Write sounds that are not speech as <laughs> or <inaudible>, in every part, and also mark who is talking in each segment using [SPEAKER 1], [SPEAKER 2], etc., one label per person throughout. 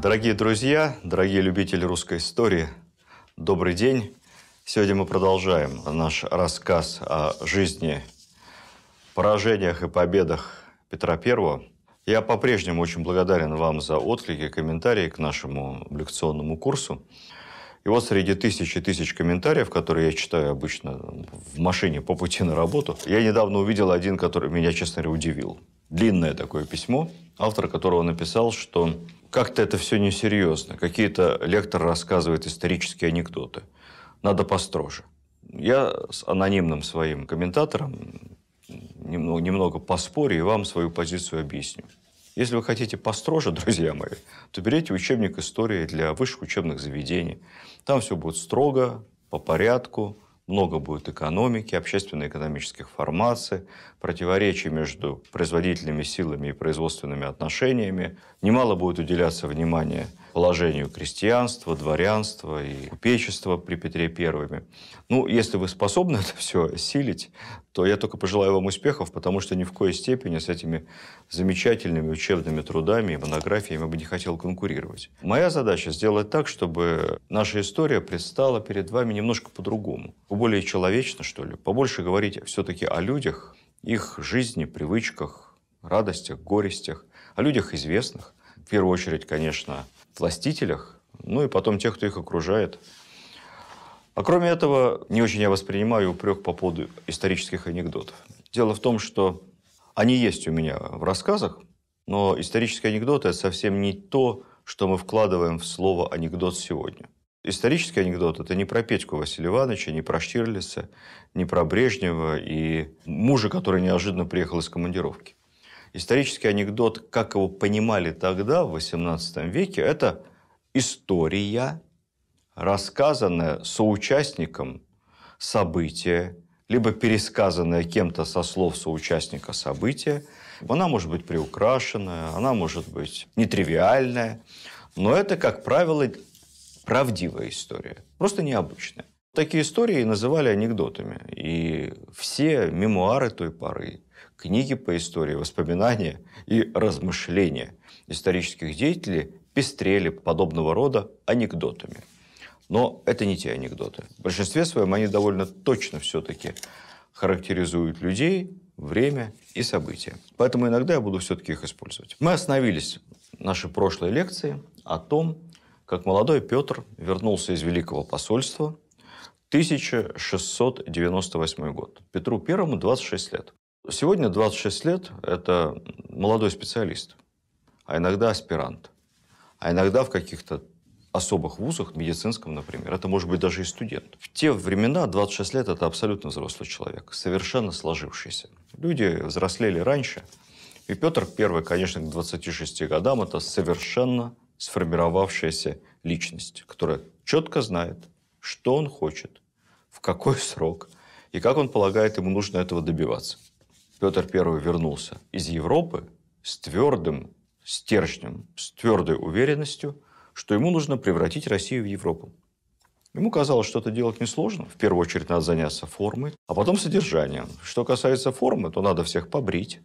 [SPEAKER 1] Дорогие друзья, дорогие любители русской истории, добрый день. Сегодня мы продолжаем наш рассказ о жизни, поражениях и победах Петра Первого. Я по-прежнему очень благодарен вам за отклики и комментарии к нашему лекционному курсу. И вот среди тысяч и тысяч комментариев, которые я читаю обычно в машине по пути на работу, я недавно увидел один, который меня, честно говоря, удивил. Длинное такое письмо, автор которого написал, что как-то это все несерьезно. Какие-то лектор рассказывает исторические анекдоты. Надо построже. Я с анонимным своим комментатором немного, немного поспорю и вам свою позицию объясню. Если вы хотите построже, <laughs> друзья мои, то берите учебник истории для высших учебных заведений. Там все будет строго, по порядку, много будет экономики, общественно-экономических формаций, противоречий между производительными силами и производственными отношениями. Немало будет уделяться внимания положению крестьянства, дворянства и купечества при Петре Первыми. Ну, если вы способны <laughs> это все силить, то я только пожелаю вам успехов, потому что ни в коей степени с этими замечательными учебными трудами и монографиями я бы не хотел конкурировать. Моя задача сделать так, чтобы наша история предстала перед вами немножко по-другому, более человечно, что ли, побольше говорить все-таки о людях, их жизни, привычках, радостях, горестях, о людях известных, в первую очередь, конечно, властителях, ну и потом тех, кто их окружает. А кроме этого, не очень я воспринимаю упрек по поводу исторических анекдотов. Дело в том, что они есть у меня в рассказах, но исторические анекдоты – это совсем не то, что мы вкладываем в слово «анекдот» сегодня. Исторический анекдот – это не про Петьку Василия Ивановича, не про Штирлица, не про Брежнева и мужа, который неожиданно приехал из командировки. Исторический анекдот, как его понимали тогда, в XVIII веке, это история, рассказанная соучастником события, либо пересказанная кем-то со слов соучастника события. Она может быть приукрашенная, она может быть нетривиальная, но это, как правило, правдивая история, просто необычная. Такие истории называли анекдотами, и все мемуары той поры, книги по истории, воспоминания и размышления исторических деятелей пестрели подобного рода анекдотами. Но это не те анекдоты. В большинстве своем они довольно точно все-таки характеризуют людей, время и события. Поэтому иногда я буду все-таки их использовать. Мы остановились в нашей прошлой лекции о том, как молодой Петр вернулся из Великого посольства 1698 год. Петру Первому 26 лет. Сегодня 26 лет – это молодой специалист, а иногда аспирант, а иногда в каких-то особых вузах, медицинском, например. Это может быть даже и студент. В те времена 26 лет – это абсолютно взрослый человек, совершенно сложившийся. Люди взрослели раньше. И Петр Первый, конечно, к 26 годам – это совершенно сформировавшаяся личность, которая четко знает, что он хочет, в какой срок и как он полагает, ему нужно этого добиваться. Петр I вернулся из Европы с твердым стержнем, с твердой уверенностью, что ему нужно превратить Россию в Европу. Ему казалось, что это делать несложно. В первую очередь надо заняться формой, а потом содержанием. Что касается формы, то надо всех побрить,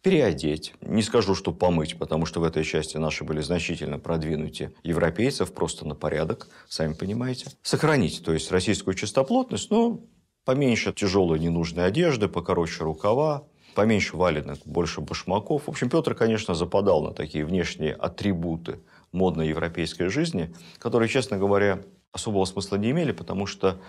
[SPEAKER 1] переодеть. Не скажу, что помыть, потому что в этой части наши были значительно продвинуты европейцев просто на порядок, сами понимаете. Сохранить, то есть российскую чистоплотность, но Поменьше тяжелой ненужной одежды, покороче рукава, поменьше валенок, больше башмаков. В общем, Петр, конечно, западал на такие внешние атрибуты модной европейской жизни, которые, честно говоря, особого смысла не имели, потому что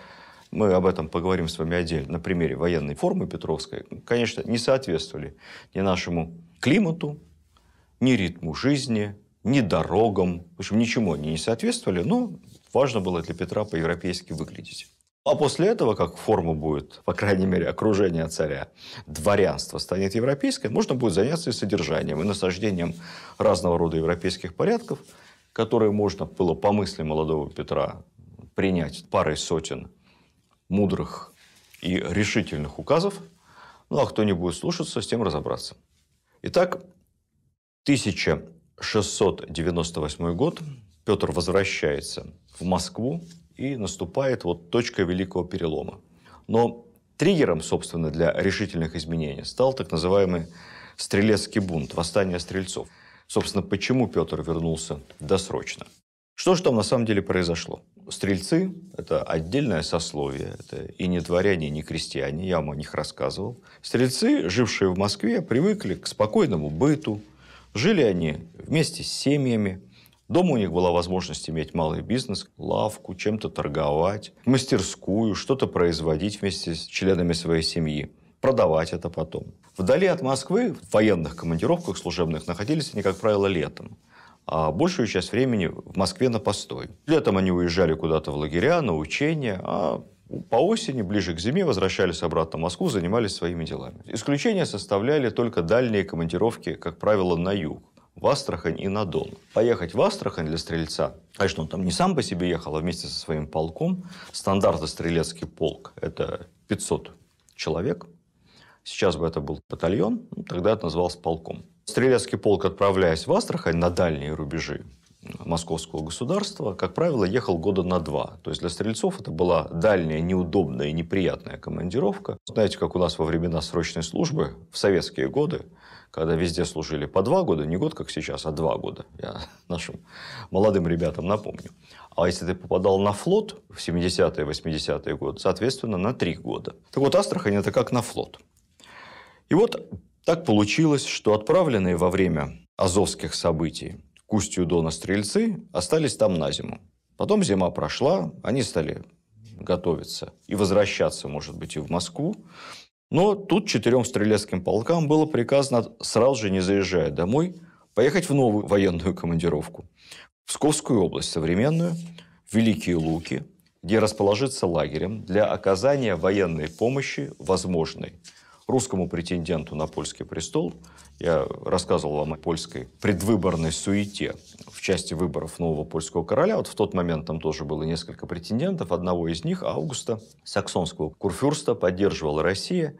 [SPEAKER 1] мы об этом поговорим с вами отдельно, на примере военной формы Петровской, конечно, не соответствовали ни нашему климату, ни ритму жизни, ни дорогам. В общем, ничему они не соответствовали, но важно было для Петра по-европейски выглядеть. А после этого, как форма будет, по крайней мере, окружение царя, дворянство станет европейское, можно будет заняться и содержанием, и насаждением разного рода европейских порядков, которые можно было, по мысли молодого Петра, принять парой сотен мудрых и решительных указов, ну а кто не будет слушаться, с тем разобраться. Итак, 1698 год Петр возвращается в Москву, и наступает вот точка великого перелома. Но триггером, собственно, для решительных изменений стал так называемый стрелецкий бунт, восстание стрельцов. Собственно, почему Петр вернулся досрочно. Что же там на самом деле произошло? Стрельцы – это отдельное сословие, это и не дворяне, и не крестьяне, я вам о них рассказывал. Стрельцы, жившие в Москве, привыкли к спокойному быту, жили они вместе с семьями – Дома у них была возможность иметь малый бизнес, лавку, чем-то торговать, мастерскую, что-то производить вместе с членами своей семьи продавать это потом. Вдали от Москвы в военных командировках служебных находились они, как правило, летом а большую часть времени в Москве на постой. Летом они уезжали куда-то в лагеря, на учения, а по осени, ближе к зиме, возвращались обратно в Москву, занимались своими делами. Исключение составляли только дальние командировки, как правило, на юг в Астрахань и на Дон. Поехать в Астрахань для стрельца конечно, а он там не сам по себе ехал, а вместе со своим полком. Стандартный стрелецкий полк – это 500 человек. Сейчас бы это был батальон, ну, тогда это называлось полком. Стрелецкий полк, отправляясь в Астрахань на дальние рубежи, московского государства, как правило, ехал года на два. То есть для стрельцов это была дальняя, неудобная и неприятная командировка. Знаете, как у нас во времена срочной службы в советские годы, когда везде служили по два года, не год, как сейчас, а два года, я <laughs> нашим молодым ребятам напомню. А если ты попадал на флот в 70-е, 80-е годы, соответственно, на три года. Так вот, Астрахань – это как на флот. И вот так получилось, что отправленные во время азовских событий Кустью Дона стрельцы остались там на зиму. Потом зима прошла, они стали готовиться и возвращаться, может быть, и в Москву. Но тут четырем стрелецким полкам было приказано, сразу же не заезжая домой, поехать в новую военную командировку. В Псковскую область современную, в Великие Луки, где расположиться лагерем для оказания военной помощи возможной русскому претенденту на польский престол. Я рассказывал вам о польской предвыборной суете в части выборов нового польского короля. Вот в тот момент там тоже было несколько претендентов. Одного из них, Августа, саксонского курфюрста, поддерживала Россия.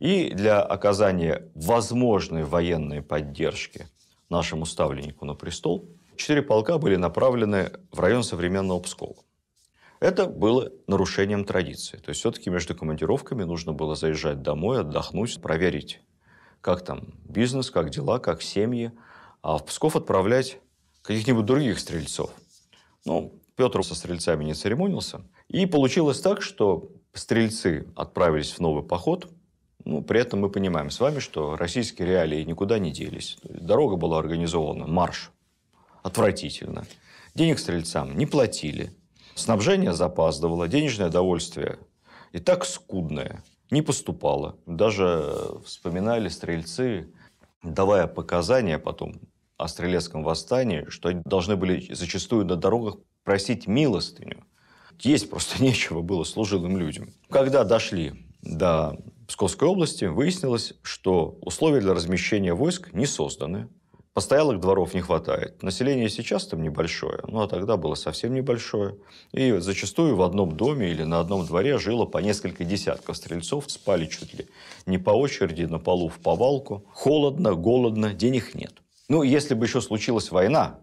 [SPEAKER 1] И для оказания возможной военной поддержки нашему ставленнику на престол четыре полка были направлены в район современного Пскова. Это было нарушением традиции. То есть все-таки между командировками нужно было заезжать домой, отдохнуть, проверить, как там бизнес, как дела, как семьи. А в Псков отправлять каких-нибудь других стрельцов. Ну, Петр со стрельцами не церемонился. И получилось так, что стрельцы отправились в новый поход. Ну, при этом мы понимаем с вами, что российские реалии никуда не делись. Дорога была организована, марш. Отвратительно. Денег стрельцам не платили. Снабжение запаздывало, денежное довольствие и так скудное не поступало. Даже э, вспоминали стрельцы, давая показания потом о стрелецком восстании, что они должны были зачастую на дорогах просить милостыню. Есть просто <laughs> нечего было служилым людям. Когда дошли до Псковской области, выяснилось, что условия для размещения войск не созданы. Постоялых дворов не хватает. Население сейчас там небольшое, ну а тогда было совсем небольшое. И зачастую в одном доме или на одном дворе жило по несколько десятков стрельцов, спали чуть ли не по очереди на полу в повалку. Холодно, голодно, денег нет. Ну, если бы еще случилась война,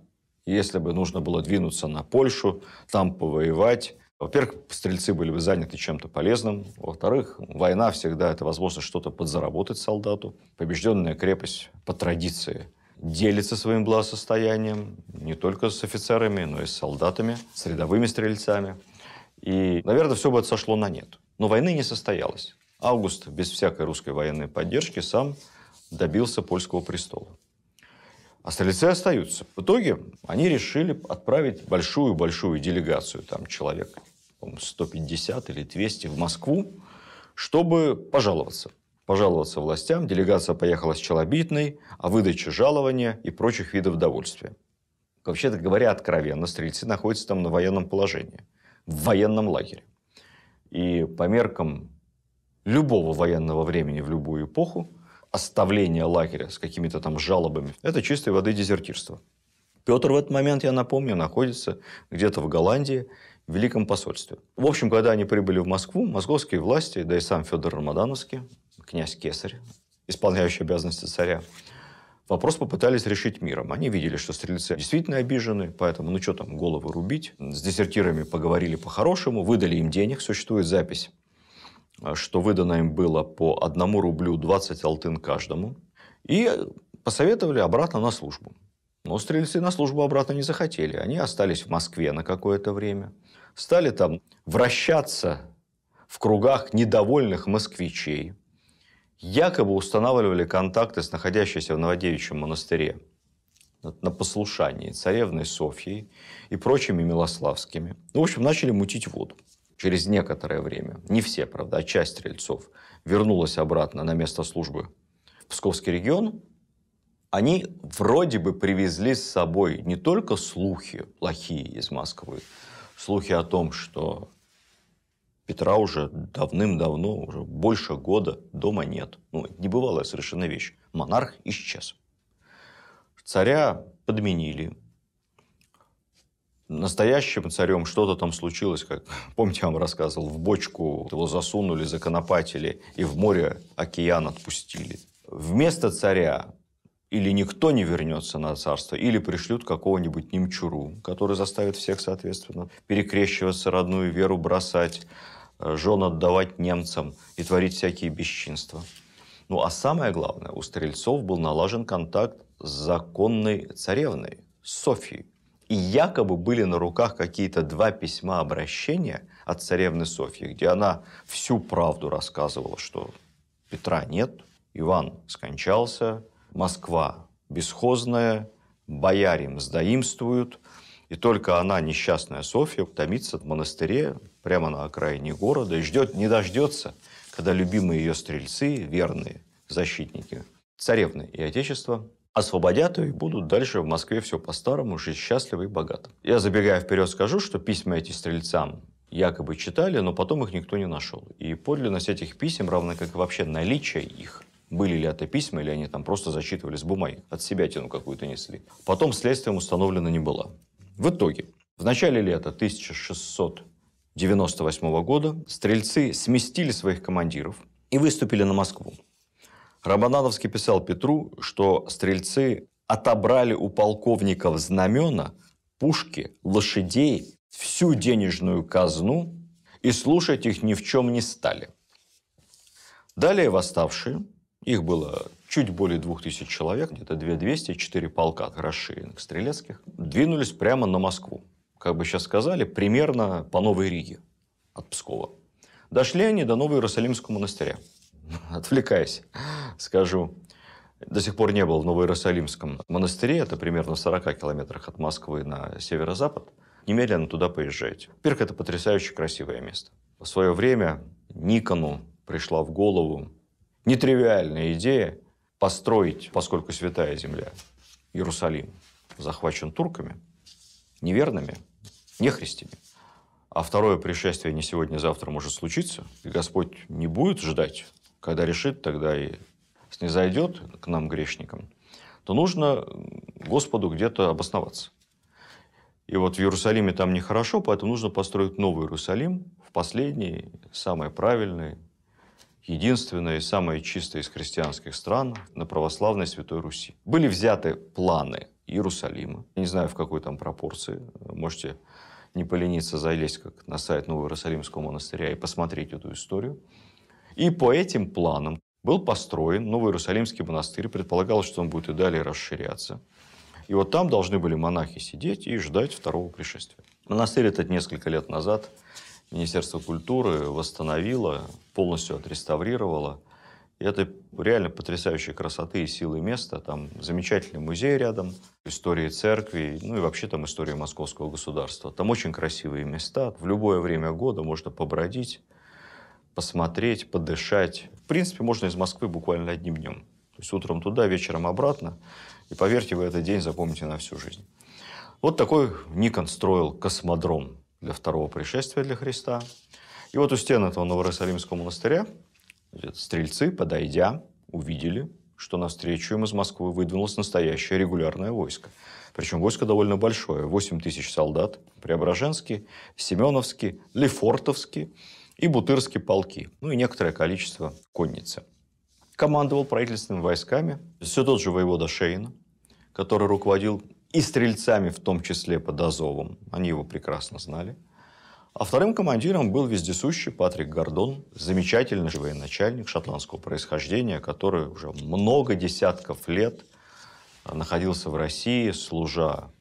[SPEAKER 1] если бы нужно было двинуться на Польшу, там повоевать, во-первых, стрельцы были бы заняты чем-то полезным. Во-вторых, война всегда – это возможность что-то подзаработать солдату. Побежденная крепость по традиции делится своим благосостоянием не только с офицерами, но и с солдатами, с рядовыми стрельцами. И, наверное, все бы это сошло на нет. Но войны не состоялось. Август без всякой русской военной поддержки сам добился польского престола. А стрельцы остаются. В итоге они решили отправить большую-большую делегацию, там человек 150 или 200 в Москву, чтобы пожаловаться пожаловаться властям, делегация поехала с Челобитной о выдаче жалования и прочих видов довольствия. Вообще-то говоря откровенно, стрельцы находятся там на военном положении, в военном лагере. И по меркам любого военного времени в любую эпоху, оставление лагеря с какими-то там жалобами – это чистой воды дезертирство. Петр в этот момент, я напомню, находится где-то в Голландии, в Великом посольстве. В общем, когда они прибыли в Москву, московские власти, да и сам Федор Рамадановский, князь Кесарь, исполняющий обязанности царя, Вопрос попытались решить миром. Они видели, что стрельцы действительно обижены, поэтому ну что там, головы рубить. С дезертирами поговорили по-хорошему, выдали им денег. Существует запись, э, что выдано им было по одному рублю 20 алтын каждому. И посоветовали обратно на службу. Но стрельцы на службу обратно не захотели. Они остались в Москве на какое-то время. Стали там вращаться в кругах недовольных москвичей якобы устанавливали контакты с находящейся в Новодевичьем монастыре на послушании царевной Софьей и прочими милославскими. Ну, в общем, начали мутить воду. Через некоторое время, не все, правда, а часть стрельцов вернулась обратно на место службы в Псковский регион. Они вроде бы привезли с собой не только слухи плохие из Москвы, слухи о том, что Петра уже давным-давно, уже больше года дома нет. Ну, небывалая совершенно вещь. Монарх исчез. Царя подменили. Настоящим царем что-то там случилось, как, <laughs> помните, я вам рассказывал, в бочку его засунули, законопатили и в море океан отпустили. Вместо царя или никто не вернется на царство, или пришлют какого-нибудь немчуру, который заставит всех, соответственно, перекрещиваться, родную веру бросать, Э, жен отдавать немцам и творить всякие бесчинства. Ну а самое главное, у Стрельцов был налажен контакт с законной царевной, Софией, И якобы были на руках какие-то два письма обращения от царевны Софьи, где она всю правду рассказывала, что Петра нет, Иван скончался, Москва бесхозная, боярем сдаимствуют, и только она, несчастная Софья, томится в монастыре, прямо на окраине города и ждет, не дождется, когда любимые ее стрельцы, верные защитники царевны и отечества, освободят ее и будут дальше в Москве все по-старому, жить счастливо и богато. Я, забегая вперед, скажу, что письма эти стрельцам якобы читали, но потом их никто не нашел. И подлинность этих писем, равно как и вообще наличие их, были ли это письма, или они там просто зачитывались бумагой от себя тяну какую-то несли. Потом следствием установлено не было. В итоге, в начале лета 1600 1998 -го года стрельцы сместили своих командиров и выступили на Москву. Рабанадовский писал Петру, что стрельцы отобрали у полковников знамена, пушки, лошадей, всю денежную казну и слушать их ни в чем не стали. Далее восставшие, их было чуть более двух тысяч человек, где-то 2200, четыре полка хорошеек стрелецких, двинулись прямо на Москву как бы сейчас сказали, примерно по Новой Риге от Пскова. Дошли они до Нового Иерусалимского монастыря. <laughs> Отвлекаясь, скажу. До сих пор не был в Новой Иерусалимском монастыре, это примерно в 40 километрах от Москвы на северо-запад. Немедленно туда поезжайте. во это потрясающе красивое место. В свое время Никону пришла в голову нетривиальная идея построить, поскольку святая земля, Иерусалим захвачен турками, неверными, нехристями. А второе пришествие не сегодня, а завтра может случиться. И Господь не будет ждать, когда решит, тогда и снизойдет к нам, грешникам, то нужно Господу где-то обосноваться. И вот в Иерусалиме там нехорошо, поэтому нужно построить новый Иерусалим, в последний, самый правильный, единственный и самая чистая из христианских стран на православной Святой Руси. Были взяты планы Иерусалима, не знаю в какой там пропорции, можете не полениться залезть как на сайт Нового Иерусалимского монастыря и посмотреть эту историю. И по этим планам был построен Новый Иерусалимский монастырь. Предполагалось, что он будет и далее расширяться. И вот там должны были монахи сидеть и ждать второго пришествия. Монастырь этот несколько лет назад Министерство культуры восстановило, полностью отреставрировало – и это реально потрясающей красоты и силы места. Там замечательный музей рядом, истории церкви, ну и вообще там история московского государства. Там очень красивые места. В любое время года можно побродить, посмотреть, подышать. В принципе, можно из Москвы буквально одним днем. То есть утром туда, вечером обратно. И поверьте, вы этот день запомните на всю жизнь. Вот такой Никон строил космодром для второго пришествия для Христа. И вот у стен этого Новоросалимского монастыря Стрельцы, подойдя, увидели, что навстречу им из Москвы выдвинулось настоящее регулярное войско. Причем войско довольно большое, 8 тысяч солдат, Преображенский, Семеновский, Лефортовский и Бутырский полки, ну и некоторое количество конницы. Командовал правительственными войсками все тот же воевода Шейн, который руководил и стрельцами, в том числе под Азовом. Они его прекрасно знали – а вторым командиром был вездесущий Патрик Гордон, замечательный военачальник шотландского происхождения, который уже много десятков лет э, находился в России, служа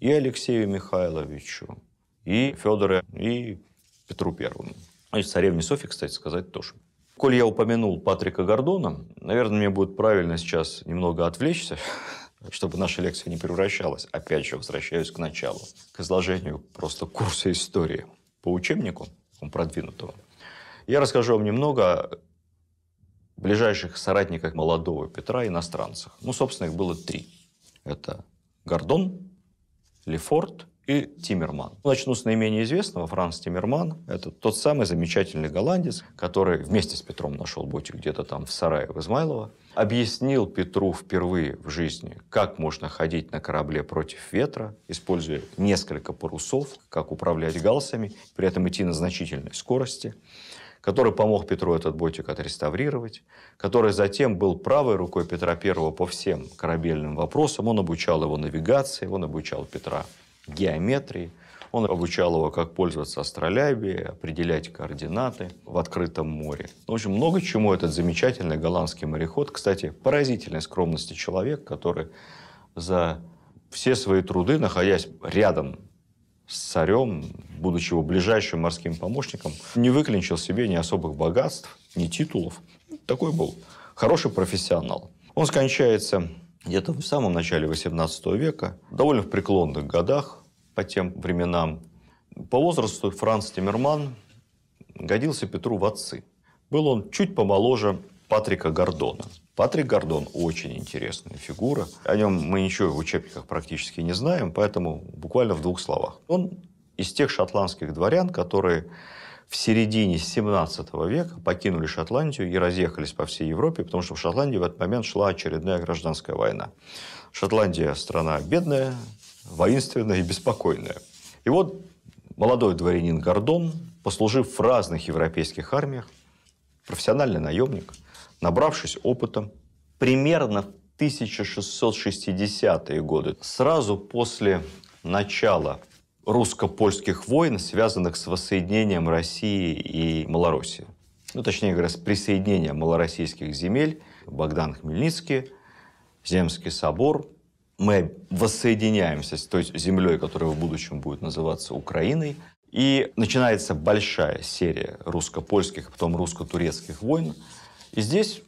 [SPEAKER 1] и Алексею Михайловичу, и Федору, и Петру Первому. Ну, и царевне Софи, кстати сказать, тоже. Коль я упомянул Патрика Гордона, наверное, мне будет правильно сейчас немного отвлечься, <laughs> чтобы наша лекция не превращалась. Опять же, возвращаюсь к началу, к изложению просто курса истории – по учебнику, он продвинутого, я расскажу вам немного о ближайших соратниках молодого Петра, иностранцах. Ну, собственно, их было три. Это Гордон, Лефорт и Тиммерман. Начну с наименее известного. Франц Тиммерман – это тот самый замечательный голландец, который вместе с Петром нашел ботик где-то там в сарае в Измайлово объяснил Петру впервые в жизни, как можно ходить на корабле против ветра, используя несколько парусов, как управлять галсами, при этом идти на значительной скорости, который помог Петру этот ботик отреставрировать, который затем был правой рукой Петра I по всем корабельным вопросам. Он обучал его навигации, он обучал Петра геометрии – он обучал его, как пользоваться астролябией, определять координаты в открытом море. В общем, много чему этот замечательный голландский мореход. Кстати, поразительной скромности человек, который за все свои труды, находясь рядом с царем, будучи его ближайшим морским помощником, не выклинчил себе ни особых богатств, ни титулов. Такой был хороший профессионал. Он скончается где-то в самом начале XVIII века, довольно в преклонных годах, по тем временам. По возрасту Франц Тиммерман годился Петру в отцы. Был он чуть помоложе Патрика Гордона. Патрик Гордон – очень интересная фигура. О нем мы ничего в учебниках практически не знаем, поэтому буквально в двух словах. Он из тех шотландских дворян, которые в середине 17 века покинули Шотландию и разъехались по всей Европе, потому что в Шотландии в этот момент шла очередная гражданская война. Шотландия – страна бедная, воинственное и беспокойное. И вот молодой дворянин Гордон, послужив в разных европейских армиях, профессиональный наемник, набравшись опытом, примерно в 1660-е годы, сразу после начала русско-польских войн, связанных с воссоединением России и Малороссии. Ну, точнее говоря, с присоединением малороссийских земель Богдан Хмельницкий, Земский собор мы воссоединяемся с той землей, которая в будущем будет называться Украиной. И начинается большая серия русско-польских, потом русско-турецких войн. И здесь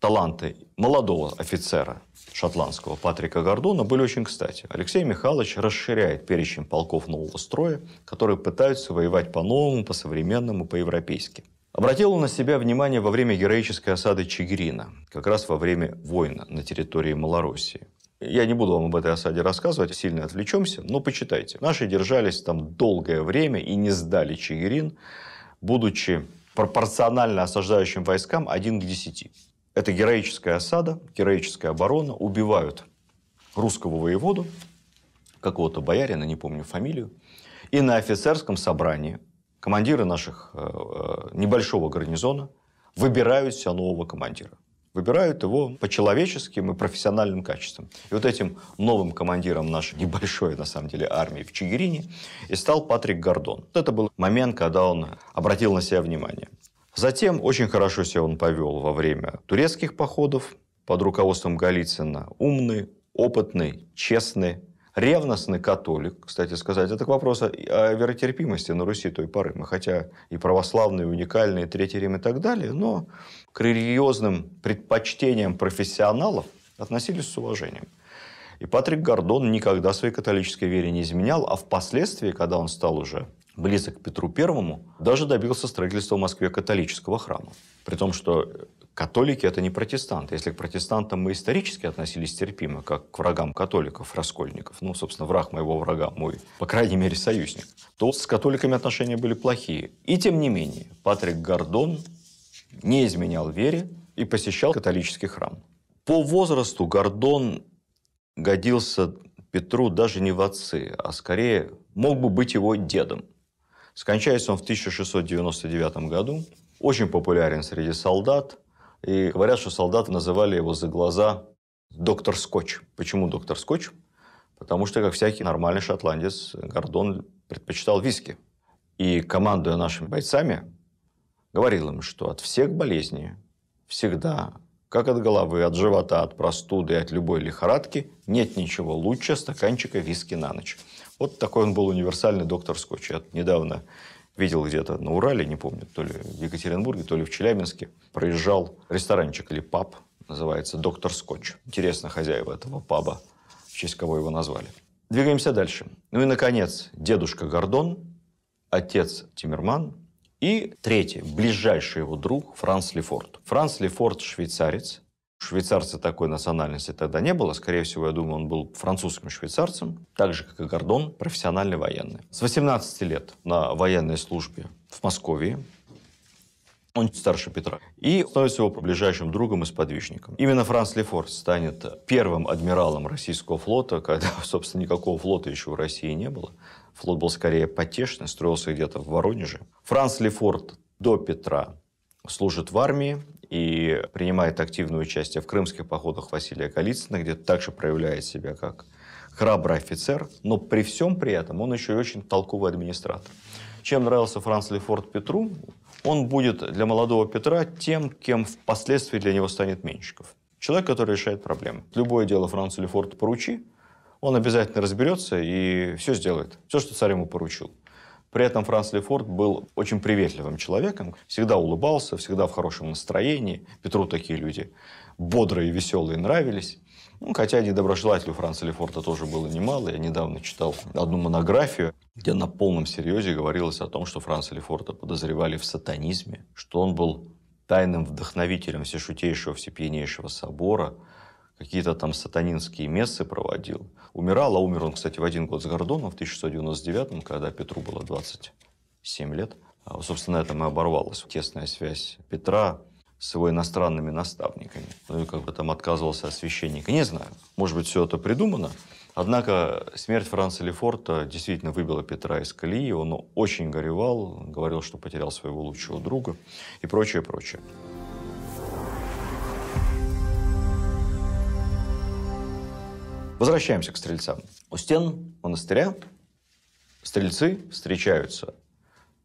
[SPEAKER 1] таланты молодого офицера шотландского Патрика Гордона были очень кстати. Алексей Михайлович расширяет перечень полков нового строя, которые пытаются воевать по-новому, по-современному, по-европейски. Обратил он на себя внимание во время героической осады Чигирина, как раз во время войны на территории Малороссии. Я не буду вам об этой осаде рассказывать, сильно отвлечемся, но почитайте. Наши держались там долгое время и не сдали Чигирин, будучи пропорционально осаждающим войскам 1 к 10. Это героическая осада, героическая оборона. Убивают русского воеводу, какого-то боярина, не помню фамилию. И на офицерском собрании командиры наших э, э, небольшого гарнизона выбирают себе нового командира. Выбирают его по человеческим и профессиональным качествам. И вот этим новым командиром нашей небольшой, на самом деле, армии в Чигирине и стал Патрик Гордон. Вот это был момент, когда он обратил на себя внимание. Затем очень хорошо себя он повел во время турецких походов под руководством Голицына. Умный, опытный, честный, ревностный католик, кстати сказать. Это к вопросу о веротерпимости на Руси той поры. Мы хотя и православные, и уникальные, и Третий Рим и так далее, но к религиозным предпочтениям профессионалов относились с уважением. И Патрик Гордон никогда своей католической вере не изменял, а впоследствии, когда он стал уже близок к Петру Первому, даже добился строительства в Москве католического храма. При том, что Католики — это не протестанты. Если к протестантам мы исторически относились терпимо, как к врагам католиков, раскольников, ну, собственно, враг моего врага, мой, по крайней мере, союзник, то с католиками отношения были плохие. И тем не менее, Патрик Гордон не изменял вере и посещал католический храм. По возрасту Гордон годился Петру даже не в отцы, а скорее мог бы быть его дедом. Скончается он в 1699 году, очень популярен среди солдат – и говорят, что солдаты называли его за глаза «доктор Скотч». Почему «доктор Скотч»? Потому что, как всякий нормальный шотландец, Гордон предпочитал виски. И, командуя нашими бойцами, говорил им, что от всех болезней всегда, как от головы, от живота, от простуды, от любой лихорадки, нет ничего лучше стаканчика виски на ночь. Вот такой он был универсальный доктор Скотч. Я недавно видел где-то на Урале, не помню, то ли в Екатеринбурге, то ли в Челябинске, проезжал ресторанчик или паб, называется «Доктор Скотч». Интересно, хозяева этого паба, в честь кого его назвали. Двигаемся дальше. Ну и, наконец, дедушка Гордон, отец Тиммерман и третий, ближайший его друг Франц Лефорт. Франц Лефорт – швейцарец, Швейцарца такой национальности тогда не было. Скорее всего, я думаю, он был французским швейцарцем, так же, как и Гордон, профессиональный военный. С 18 лет на военной службе в Москве. Он старше Петра. И становится его ближайшим другом и сподвижником. Именно Франц Лефорт станет первым адмиралом российского флота, когда, <laughs> собственно, никакого флота еще в России не было. Флот был скорее потешный, строился где-то в Воронеже. Франц Лефорт до Петра служит в армии, и принимает активное участие в крымских походах Василия Голицына, где также проявляет себя как храбрый офицер, но при всем при этом он еще и очень толковый администратор. Чем нравился Франц Лефорт Петру, он будет для молодого Петра тем, кем впоследствии для него станет Менщиков. Человек, который решает проблемы. Любое дело Францу Лефорту поручи, он обязательно разберется и все сделает. Все, что царь ему поручил. При этом Франц Лефорт был очень приветливым человеком, всегда улыбался, всегда в хорошем настроении. Петру такие люди бодрые, веселые нравились. Ну, хотя недоброжелателей у Франца Лефорта тоже было немало. Я недавно читал одну монографию, где на полном серьезе говорилось о том, что Франца Лефорта подозревали в сатанизме, что он был тайным вдохновителем всешутейшего, всепьянейшего собора – какие-то там сатанинские мессы проводил. Умирал, а умер он, кстати, в один год с Гордоном в 1699, когда Петру было 27 лет. А, собственно, на этом и оборвалась тесная связь Петра с его иностранными наставниками. Ну и как бы там отказывался от священника. Не знаю, может быть, все это придумано. Однако смерть Франца Лефорта действительно выбила Петра из колеи. Он очень горевал, говорил, что потерял своего лучшего друга и прочее, прочее. Возвращаемся к стрельцам. У стен монастыря стрельцы встречаются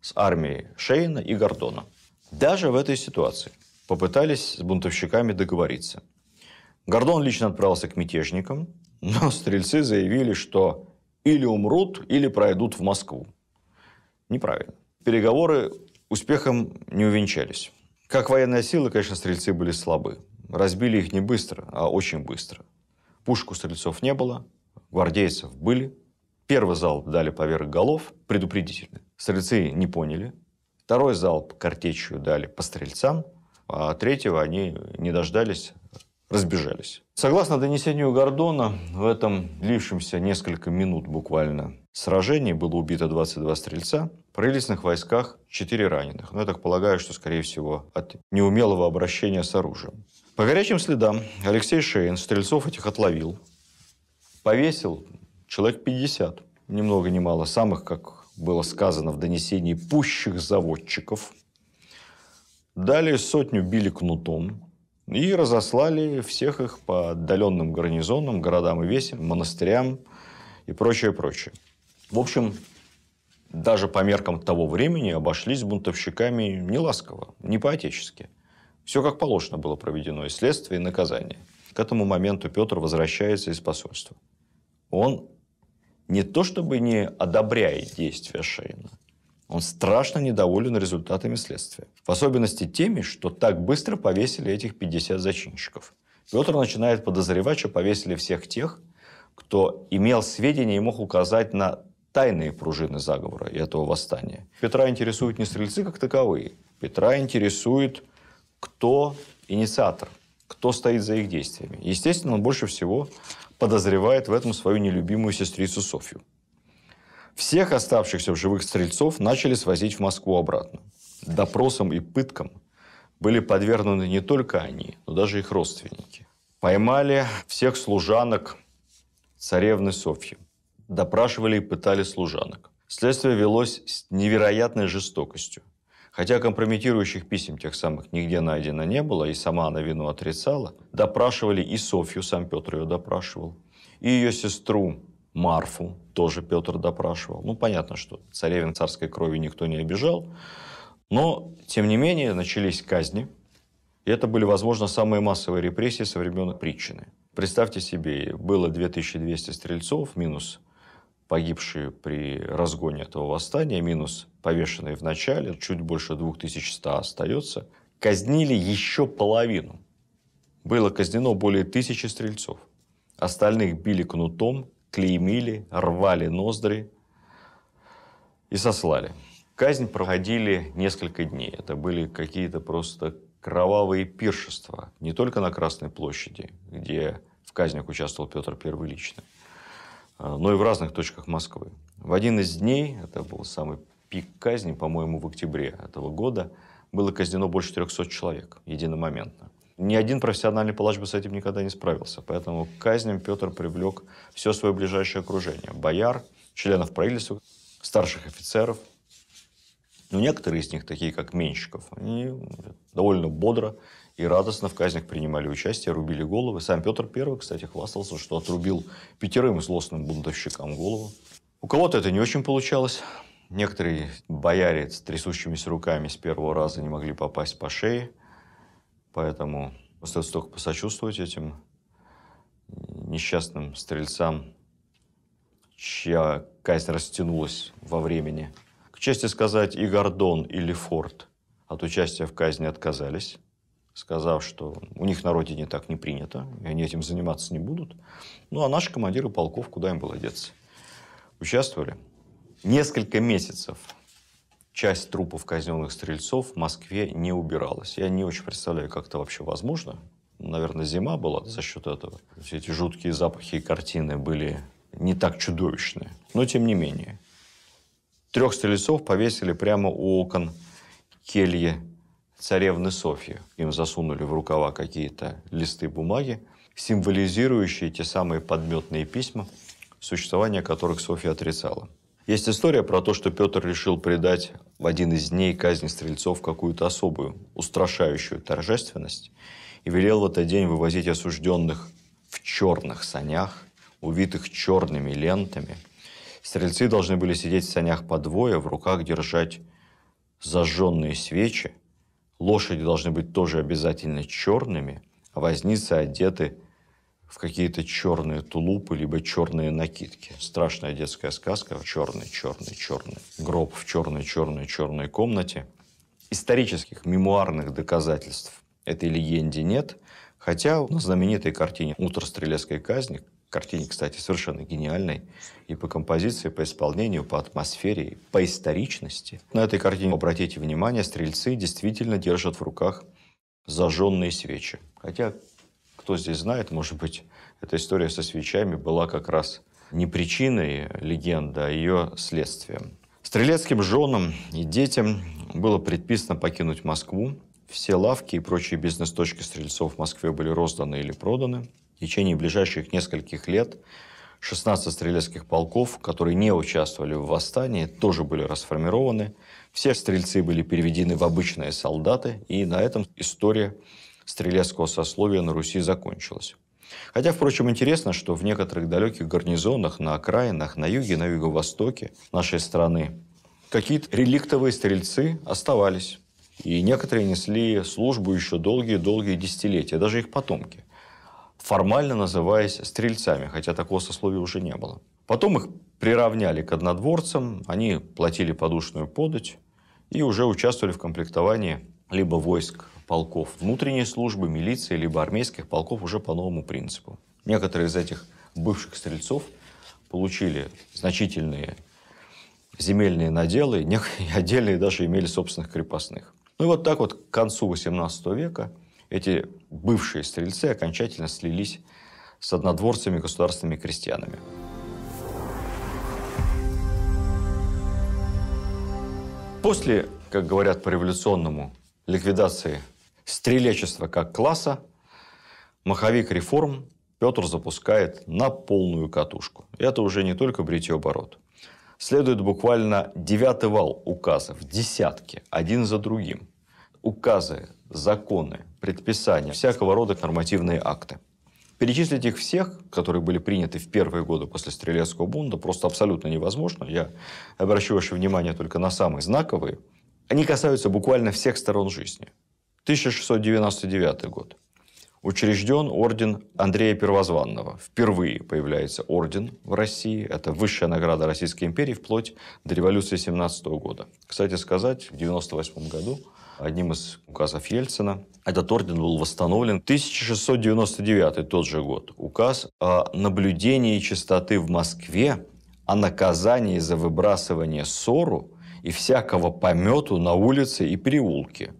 [SPEAKER 1] с армией Шейна и Гордона. Даже в этой ситуации попытались с бунтовщиками договориться. Гордон лично отправился к мятежникам, но стрельцы заявили, что или умрут, или пройдут в Москву. Неправильно. Переговоры успехом не увенчались. Как военная сила, конечно, стрельцы были слабы. Разбили их не быстро, а очень быстро. Пушку стрельцов не было, гвардейцев были. Первый залп дали поверх голов, предупредительный. Стрельцы не поняли. Второй залп картечью дали по стрельцам, а третьего они не дождались, разбежались. Согласно донесению Гордона, в этом длившемся несколько минут буквально сражении было убито 22 стрельца, при лесных войсках 4 раненых. Но я так полагаю, что, скорее всего, от неумелого обращения с оружием. По горячим следам Алексей Шейн стрельцов этих отловил, повесил человек 50, ни много ни мало, самых, как было сказано в донесении, пущих заводчиков. Далее сотню били кнутом и разослали всех их по отдаленным гарнизонам, городам и весям, монастырям и прочее, прочее. В общем, даже по меркам того времени обошлись бунтовщиками не ласково, не по-отечески – все как положено было проведено, и следствие, и наказание. К этому моменту Петр возвращается из посольства. Он не то чтобы не одобряет действия Шейна, он страшно недоволен результатами следствия. В особенности теми, что так быстро повесили этих 50 зачинщиков. Петр начинает подозревать, что повесили всех тех, кто имел сведения и мог указать на тайные пружины заговора и этого восстания. Петра интересуют не стрельцы как таковые. Петра интересует кто инициатор, кто стоит за их действиями. Естественно, он больше всего подозревает в этом свою нелюбимую сестрицу Софью. Всех оставшихся в живых стрельцов начали свозить в Москву обратно. Допросам и пыткам были подвергнуты не только они, но даже их родственники. Поймали всех служанок царевны Софьи. Допрашивали и пытали служанок. Следствие велось с невероятной жестокостью. Хотя компрометирующих писем тех самых нигде найдено не было, и сама она вину отрицала. Допрашивали и Софью, сам Петр ее допрашивал, и ее сестру Марфу тоже Петр допрашивал. Ну, понятно, что царевин царской крови никто не обижал, но, тем не менее, начались казни, и это были, возможно, самые массовые репрессии со времен Притчины. Представьте себе, было 2200 стрельцов, минус погибшие при разгоне этого восстания, минус повешенные в начале, чуть больше 2100 остается, казнили еще половину. Было казнено более тысячи стрельцов. Остальных били кнутом, клеймили, рвали ноздри и сослали. Казнь проходили несколько дней. Это были какие-то просто кровавые пиршества. Не только на Красной площади, где в казнях участвовал Петр I лично – а, но и в разных точках Москвы. В один из дней, это был самый пик казни, по-моему, в октябре этого года, было казнено больше 300 человек единомоментно. Ни один профессиональный палач бы с этим никогда не справился, поэтому к казням Петр привлек все свое ближайшее окружение. Бояр, членов правительства, старших офицеров. Но некоторые из них, такие как Менщиков, они довольно бодро и радостно в казнях принимали участие, рубили головы. Сам Петр Первый, кстати, хвастался, что отрубил пятерым злостным бунтовщикам голову. У кого-то это не очень получалось. Некоторые бояре с трясущимися руками с первого раза не могли попасть по шее. Поэтому остается только посочувствовать этим несчастным стрельцам, чья казнь растянулась во времени. К чести сказать, и Гордон, и Лефорт от участия в казни отказались сказав, что у них на родине так не принято, и они этим заниматься не будут. Ну, а наши командиры полков, куда им было деться? Участвовали. Несколько месяцев часть трупов казненных стрельцов в Москве не убиралась. Я не очень представляю, как это вообще возможно. Наверное, зима была за счет этого. Все эти жуткие запахи и картины были не так чудовищные. Но тем не менее. Трех стрельцов повесили прямо у окон кельи царевны Софью Им засунули в рукава какие-то листы бумаги, символизирующие те самые подметные письма, существование которых Софья отрицала. Есть история про то, что Петр решил придать в один из дней казни стрельцов какую-то особую, устрашающую торжественность и велел в этот день вывозить осужденных в черных санях, увитых черными лентами. Стрельцы должны были сидеть в санях по двое, в руках держать зажженные свечи – Лошади должны быть тоже обязательно черными, а возницы одеты в какие-то черные тулупы, либо черные накидки. Страшная детская сказка в черный, черный. черной. Гроб в черной, черной, черной комнате. Исторических, мемуарных доказательств этой легенде нет, хотя на знаменитой картине «Утро стрелецкой казни» картине, кстати, совершенно гениальной и по композиции, по исполнению, по атмосфере, по историчности. На этой картине, обратите внимание, стрельцы действительно держат в руках зажженные свечи. Хотя, кто здесь знает, может быть, эта история со свечами была как раз не причиной легенды, а ее следствием. Стрелецким женам и детям было предписано покинуть Москву. Все лавки и прочие бизнес-точки стрельцов в Москве были розданы или проданы в течение ближайших нескольких лет 16 стрелецких полков, которые не участвовали в восстании, тоже были расформированы. Все стрельцы были переведены в обычные солдаты, и на этом история стрелецкого сословия на Руси закончилась. Хотя, впрочем, интересно, что в некоторых далеких гарнизонах, на окраинах, на юге, на юго-востоке нашей страны какие-то реликтовые стрельцы оставались. И некоторые несли службу еще долгие-долгие десятилетия, даже их потомки формально называясь стрельцами, хотя такого сословия уже не было. Потом их приравняли к однодворцам, они платили подушную подать и уже участвовали в комплектовании либо войск полков внутренней службы, милиции, либо армейских полков уже по новому принципу. Некоторые из этих бывших стрельцов получили значительные земельные наделы, <laughs> некоторые отдельные даже имели собственных крепостных. Ну и вот так вот к концу XVIII века – эти бывшие стрельцы окончательно слились с однодворцами государственными крестьянами. После, как говорят по-революционному, ликвидации стрелечества как класса, маховик реформ Петр запускает на полную катушку. Это уже не только бритье а оборот. Следует буквально девятый вал указов, десятки, один за другим. Указы, законы, предписания, всякого рода нормативные акты. Перечислить их всех, которые были приняты в первые годы после Стрелецкого бунта, просто абсолютно невозможно. Я обращу ваше внимание только на самые знаковые. Они касаются буквально всех сторон жизни. 1699 год. Учрежден орден Андрея Первозванного. Впервые появляется орден в России. Это высшая награда Российской империи вплоть до революции 17 года. Кстати сказать, в 1998 году одним из указов Ельцина. Этот орден был восстановлен 1699 тот же год. Указ о наблюдении чистоты в Москве, о наказании за выбрасывание ссору и всякого помету на улице и переулке.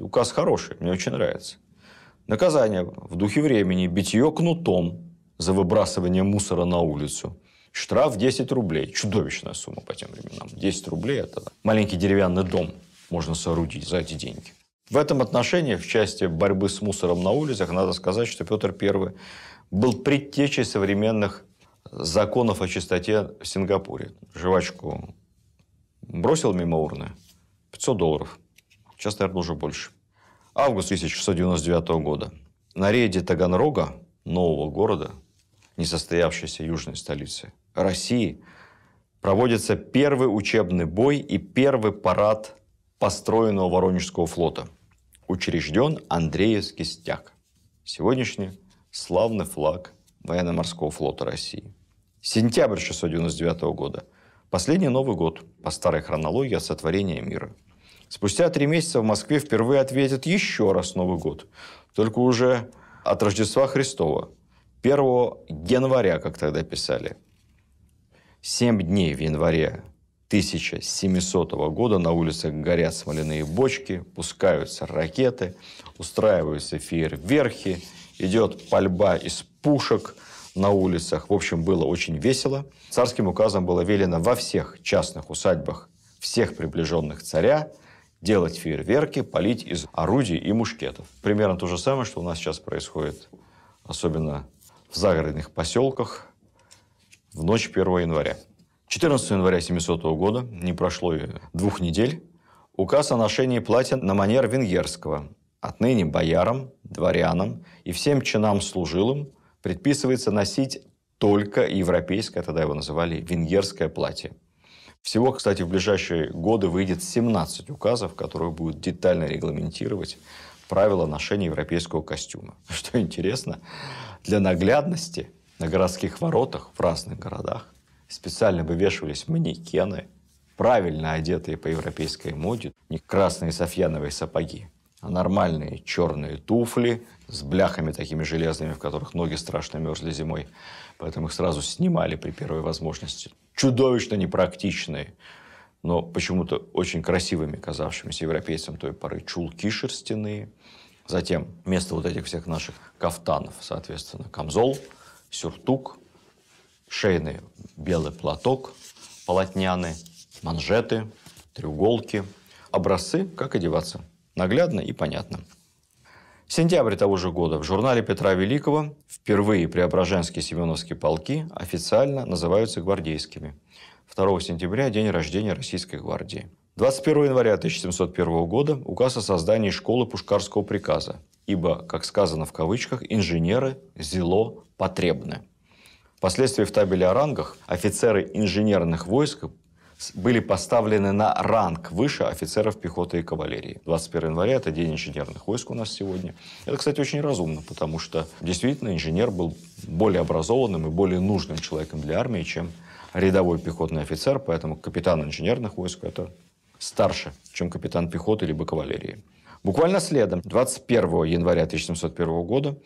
[SPEAKER 1] Указ хороший, мне очень нравится. Наказание в духе времени – битье кнутом за выбрасывание мусора на улицу. Штраф 10 рублей. Чудовищная сумма по тем временам. 10 рублей – это маленький деревянный дом можно соорудить за эти деньги. В этом отношении, в части борьбы с мусором на улицах, надо сказать, что Петр I был предтечей современных законов о чистоте в Сингапуре. Жвачку бросил мимо урны, 500 долларов. Сейчас, наверное, уже больше. Август 1699 года. На рейде Таганрога, нового города, несостоявшейся южной столицы России, проводится первый учебный бой и первый парад построенного Воронежского флота. Учрежден Андреевский стяг. Сегодняшний славный флаг военно-морского флота России. Сентябрь 699 года. Последний Новый год по старой хронологии от сотворения мира. Спустя три месяца в Москве впервые ответят еще раз Новый год. Только уже от Рождества Христова. 1 января, как тогда писали. Семь дней в январе 1700 года на улицах горят смоляные бочки, пускаются ракеты, устраиваются фейерверки, идет пальба из пушек на улицах. В общем, было очень весело. Царским указом было велено во всех частных усадьбах всех приближенных царя делать фейерверки, палить из орудий и мушкетов. Примерно то же самое, что у нас сейчас происходит, особенно в загородных поселках, в ночь 1 января. 14 января 700 года, не прошло и двух недель, указ о ношении платья на манер венгерского. Отныне боярам, дворянам и всем чинам служилым предписывается носить только европейское, тогда его называли венгерское платье. Всего, кстати, в ближайшие годы выйдет 17 указов, которые будут детально регламентировать правила ношения европейского костюма. <laughs> Что интересно, для наглядности на городских воротах в разных городах специально вывешивались манекены, правильно одетые по европейской моде, не красные софьяновые сапоги, а нормальные черные туфли с бляхами такими железными, в которых ноги страшно мерзли зимой. Поэтому их сразу снимали при первой возможности. Чудовищно непрактичные, но почему-то очень красивыми казавшимися европейцам той поры чулки шерстяные. Затем вместо вот этих всех наших кафтанов, соответственно, камзол, сюртук – шейный белый платок, полотняный, манжеты, треуголки, образцы, как одеваться. Наглядно и понятно. в сентябре того же года в журнале Петра Великого впервые преображенские семеновские полки официально называются гвардейскими. 2 сентября – день рождения Российской гвардии. 21 января 1701 года указ о создании школы Пушкарского приказа, ибо, как сказано в кавычках, инженеры зело потребны. Впоследствии в табеле о рангах офицеры инженерных войск были поставлены на ранг выше офицеров пехоты и кавалерии. 21 января – это день инженерных войск у нас сегодня. Это, кстати, очень разумно, потому что действительно инженер был более образованным и более нужным человеком для армии, чем рядовой пехотный офицер, поэтому капитан инженерных войск – это старше, чем капитан пехоты либо кавалерии. Буквально следом, 21 января 1701 года,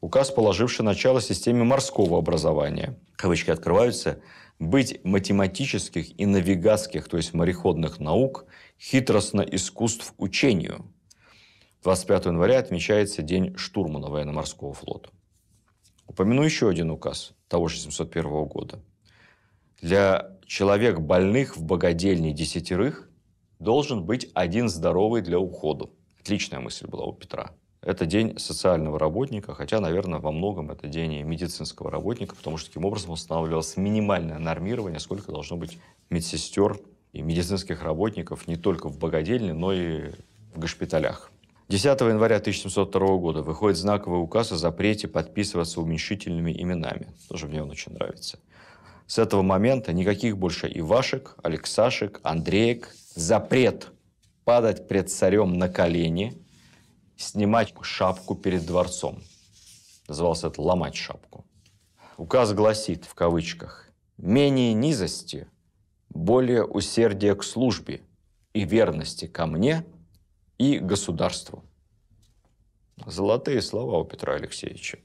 [SPEAKER 1] указ, положивший начало системе морского образования. Кавычки открываются. «Быть математических и навигатских, то есть мореходных наук, хитростно искусств учению». 25 января отмечается День штурмана военно-морского флота. Упомяну еще один указ того же 701 года. Для человек больных в богадельне десятерых должен быть один здоровый для ухода. Отличная мысль была у Петра это день социального работника, хотя, наверное, во многом это день и медицинского работника, потому что таким образом устанавливалось минимальное нормирование, сколько должно быть медсестер и медицинских работников не только в богадельне, но и в госпиталях. 10 января 1702 года выходит знаковый указ о запрете подписываться уменьшительными именами. Тоже мне он очень нравится. С этого момента никаких больше Ивашек, Алексашек, Андреек. Запрет падать пред царем на колени – снимать шапку перед дворцом. Назывался это «ломать шапку». Указ гласит, в кавычках, «менее низости, более усердия к службе и верности ко мне и государству». Золотые слова у Петра Алексеевича.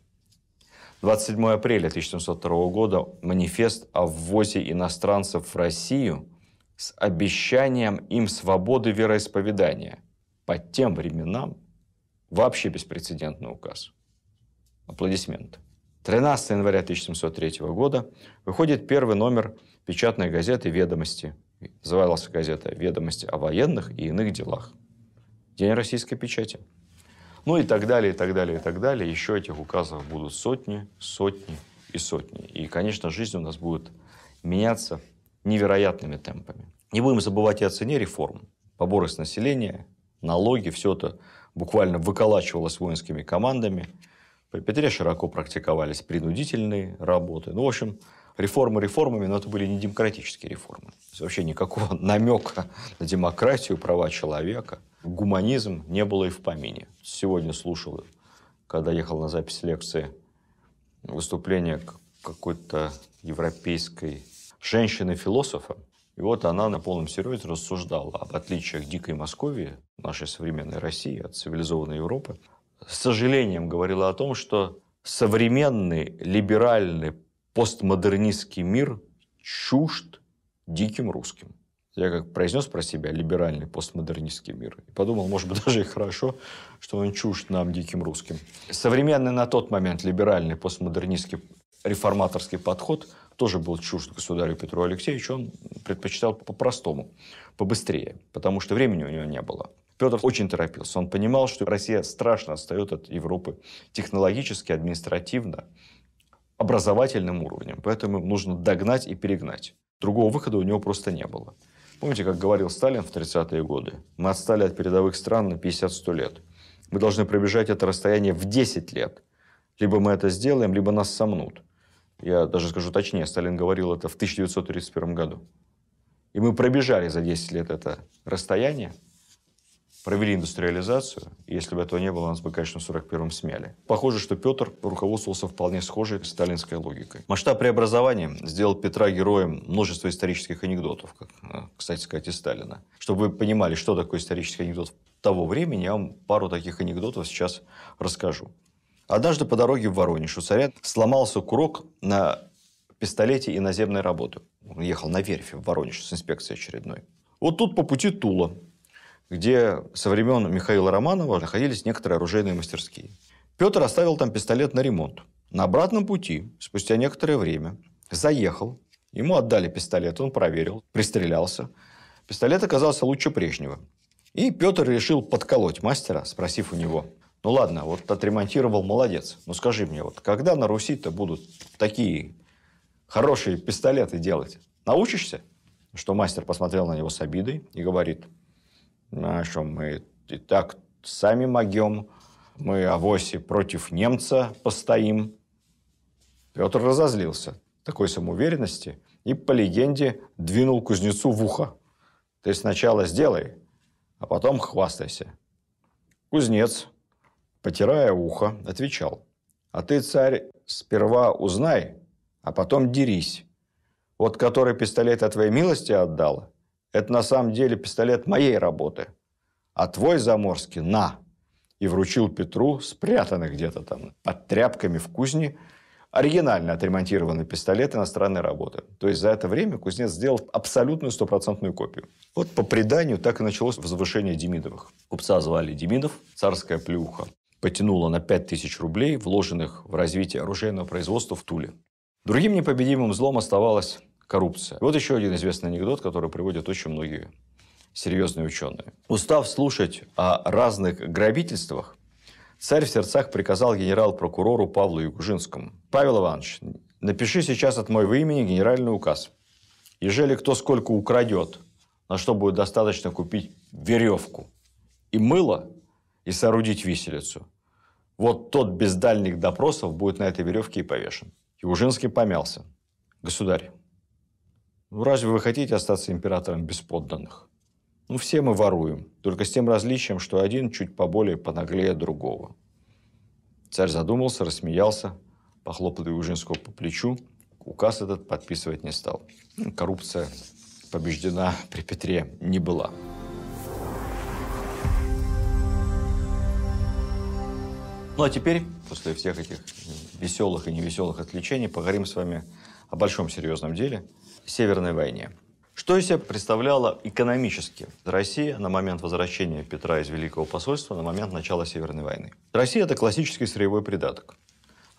[SPEAKER 1] 27 апреля 1702 года манифест о ввозе иностранцев в Россию с обещанием им свободы вероисповедания. По тем временам Вообще беспрецедентный указ. Аплодисменты. 13 января 1703 года выходит первый номер печатной газеты «Ведомости». Называлась газета «Ведомости о военных и иных делах». День российской печати. Ну и так далее, и так далее, и так далее. Еще этих указов будут сотни, сотни и сотни. И, конечно, жизнь у нас будет меняться невероятными темпами. Не будем забывать и о цене реформ. Поборы с населения, налоги, все это буквально выколачивалась воинскими командами. При Петре широко практиковались принудительные работы. Ну, в общем, реформы реформами, но это были не демократические реформы. То есть вообще никакого <laughs> намека на демократию, права человека, гуманизм не было и в помине. Сегодня слушал, когда ехал на запись лекции, выступление какой-то европейской женщины-философа, и вот она на полном серьезе рассуждала об отличиях дикой Московии, нашей современной России, от цивилизованной Европы. С сожалением говорила о том, что современный либеральный постмодернистский мир чужд диким русским. Я как произнес про себя либеральный постмодернистский мир и подумал, может быть, <laughs> даже и хорошо, что он чужд нам, диким русским. Современный на тот момент либеральный постмодернистский реформаторский подход – тоже был чужд государю Петру Алексеевичу, он предпочитал по-простому, побыстрее, потому что времени у него не было. Петр очень торопился. Он понимал, что Россия страшно отстает от Европы технологически, административно, образовательным уровнем. Поэтому нужно догнать и перегнать. Другого выхода у него просто не было. Помните, как говорил Сталин в 30-е годы? Мы отстали от передовых стран на 50-100 лет. Мы должны пробежать это расстояние в 10 лет. Либо мы это сделаем, либо нас сомнут. Я даже скажу точнее, Сталин говорил это в 1931 году. И мы пробежали за 10 лет это расстояние, провели индустриализацию, если бы этого не было, нас бы, конечно, в 41-м смяли. Похоже, что Петр руководствовался вполне схожей сталинской логикой. Масштаб преобразования сделал Петра героем множество исторических анекдотов, как, э, кстати сказать, и Сталина. Чтобы вы понимали, что такое исторический анекдот того времени, я вам пару таких анекдотов сейчас расскажу. Однажды по дороге в Воронеж у царя сломался курок на пистолете иноземной работы. Он ехал на верфи в Воронеж с инспекцией очередной. Вот тут по пути Тула, где со времен Михаила Романова находились некоторые оружейные мастерские. Петр оставил там пистолет на ремонт. На обратном пути, спустя некоторое время, заехал, ему отдали пистолет, он проверил, пристрелялся. Пистолет оказался лучше прежнего. И Петр решил подколоть мастера, спросив у него, ну ладно, вот отремонтировал, молодец. Но ну скажи мне, вот когда на Руси-то будут такие хорошие пистолеты делать? Научишься? Что мастер посмотрел на него с обидой и говорит, «Ну, а что мы и так сами могем, мы авосе против немца постоим. Петр разозлился такой самоуверенности и, по легенде, двинул кузнецу в ухо. Ты сначала сделай, а потом хвастайся. Кузнец потирая ухо, отвечал. «А ты, царь, сперва узнай, а потом дерись. Вот который пистолет от твоей милости отдал, это на самом деле пистолет моей работы. А твой заморский – на!» И вручил Петру, спрятанный где-то там под тряпками в кузне, оригинально отремонтированный пистолет иностранной работы. То есть за это время кузнец сделал абсолютную стопроцентную копию. Вот по преданию так и началось возвышение Демидовых. Купца звали Демидов, царская плюха потянуло на 5000 рублей, вложенных в развитие оружейного производства в Туле. Другим непобедимым злом оставалась коррупция. Вот еще один известный анекдот, который приводят очень многие серьезные ученые. Устав слушать о разных грабительствах, царь в сердцах приказал генерал-прокурору Павлу Югужинскому. «Павел Иванович, напиши сейчас от моего имени генеральный указ. Ежели кто сколько украдет, на что будет достаточно купить веревку и мыло и соорудить виселицу, вот тот без дальних допросов будет на этой веревке и повешен. Южинский помялся. Государь, ну разве вы хотите остаться императором без подданных? Ну, все мы воруем, только с тем различием, что один чуть поболее понаглее другого. Царь задумался, рассмеялся, похлопал Южинского по плечу. Указ этот подписывать не стал. Коррупция побеждена при Петре не была. Ну а теперь, после всех этих веселых и невеселых отвлечений, поговорим с вами о большом серьезном деле – Северной войне. Что из себя представляла экономически Россия на момент возвращения Петра из Великого посольства, на момент начала Северной войны? Россия – это классический сырьевой придаток.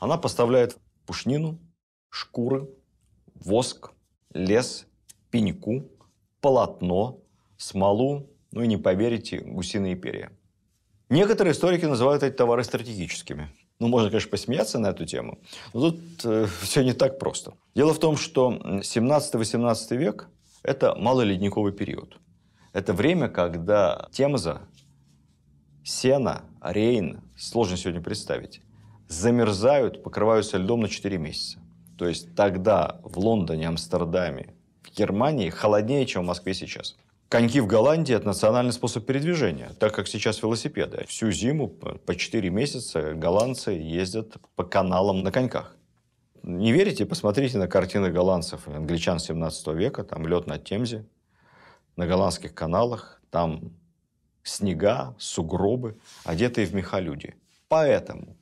[SPEAKER 1] Она поставляет пушнину, шкуры, воск, лес, пеньку, полотно, смолу, ну и не поверите, гусиные перья – Некоторые историки называют эти товары стратегическими. Ну, можно, конечно, посмеяться на эту тему, но тут э, <laughs> все не так просто. Дело в том, что 17-18 век – это малоледниковый период. Это время, когда Темза, Сена, Рейн, сложно сегодня представить, замерзают, покрываются льдом на 4 месяца. То есть тогда в Лондоне, Амстердаме, в Германии холоднее, чем в Москве сейчас. Коньки в Голландии – это национальный способ передвижения, так как сейчас велосипеды. Всю зиму, по 4 месяца, голландцы ездят по каналам на коньках. Не верите? Посмотрите на картины голландцев, англичан 17 века, там лед на Темзе, на голландских каналах, там снега, сугробы, одетые в меха люди. Поэтому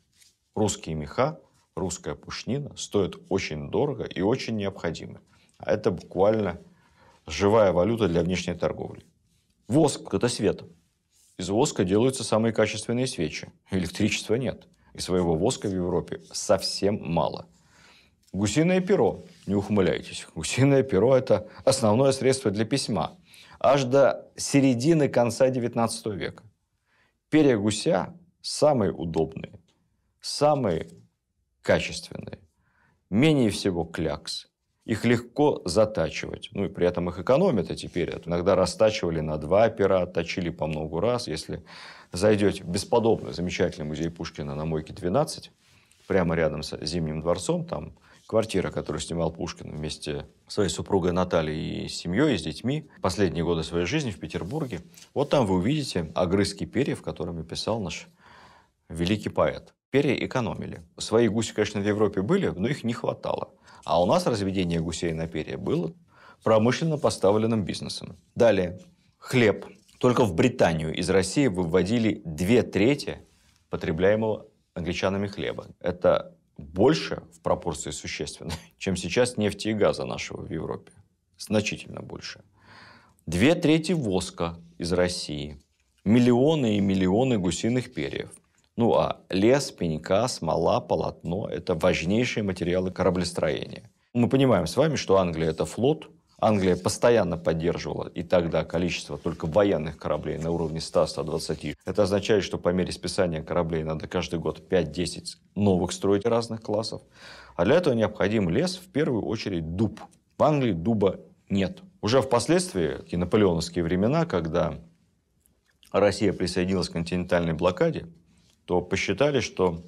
[SPEAKER 1] русские меха, русская пушнина стоят очень дорого и очень необходимы. А это буквально – живая валюта для внешней торговли. Воск – это свет. Из воска делаются самые качественные свечи. Электричества нет. И своего воска в Европе совсем мало. Гусиное перо. Не ухмыляйтесь. Гусиное перо – это основное средство для письма. Аж до середины конца XIX века. Перья гуся самые удобные, самые качественные. Менее всего клякс – их легко затачивать. Ну и при этом их экономят, а теперь иногда растачивали на два пера, точили по много раз. Если зайдете в бесподобный, замечательный музей Пушкина на Мойке 12, прямо рядом с Зимним дворцом, там квартира, которую снимал Пушкин вместе с своей супругой Натальей и семьей, и с детьми, последние годы своей жизни в Петербурге. Вот там вы увидите огрызки перьев, которыми писал наш великий поэт перья экономили. Свои гуси, конечно, в Европе были, но их не хватало. А у нас разведение гусей на перья было промышленно поставленным бизнесом. Далее, хлеб. Только в Британию из России выводили две трети потребляемого англичанами хлеба. Это больше в пропорции существенно, <laughs> чем сейчас нефти и газа нашего в Европе. Значительно больше. Две трети воска из России. Миллионы и миллионы гусиных перьев. Ну а лес, пенька, смола, полотно – это важнейшие материалы кораблестроения. Мы понимаем с вами, что Англия – это флот, Англия постоянно поддерживала и тогда количество только военных кораблей на уровне 100-120. Это означает, что по мере списания кораблей надо каждый год 5-10 новых строить разных классов. А для этого необходим лес, в первую очередь дуб. В Англии дуба нет. Уже впоследствии, в наполеоновские времена, когда Россия присоединилась к континентальной блокаде, то посчитали, что